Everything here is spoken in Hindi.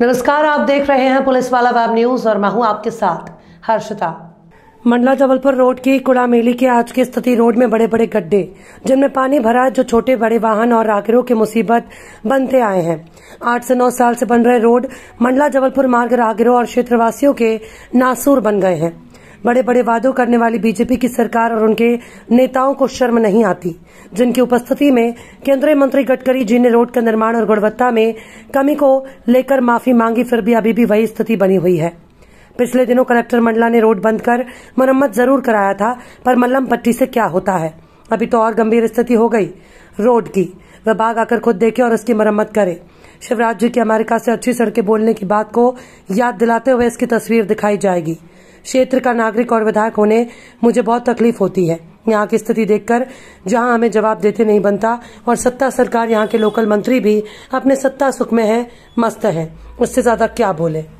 नमस्कार आप देख रहे हैं पुलिस वाला वेब न्यूज और मैं हूं आपके साथ हर्षिता मंडला जबलपुर रोड की कुड़ा मेली के आज की स्थिति रोड में बड़े बड़े गड्ढे जिनमें पानी भरा जो छोटे बड़े वाहन और राकरों की मुसीबत बनते आए हैं आठ से नौ साल से बन रहे रोड मंडला जबलपुर मार्ग राहगीरों और क्षेत्रवासियों के नासूर बन गए हैं बड़े बड़े वादों करने वाली बीजेपी की सरकार और उनके नेताओं को शर्म नहीं आती जिनकी उपस्थिति में केंद्रीय मंत्री गडकरी जी ने रोड का निर्माण और गुणवत्ता में कमी को लेकर माफी मांगी फिर भी अभी भी वही स्थिति बनी हुई है पिछले दिनों कलेक्टर मंडला ने रोड बंद कर मरम्मत जरूर कराया था पर मल्लम पट्टी से क्या होता है अभी तो और गंभीर स्थिति हो गई रोड की वह बाघ आकर खुद देखे और उसकी मरम्मत करे शिवराज जी की अमेरिका से अच्छी सड़कें बोलने की बात को याद दिलाते हुए इसकी तस्वीर दिखाई जाएगी क्षेत्र का नागरिक और विधायक होने मुझे बहुत तकलीफ होती है यहाँ की स्थिति देखकर जहाँ हमें जवाब देते नहीं बनता और सत्ता सरकार यहाँ के लोकल मंत्री भी अपने सत्ता सुख में है मस्त है उससे ज्यादा क्या बोले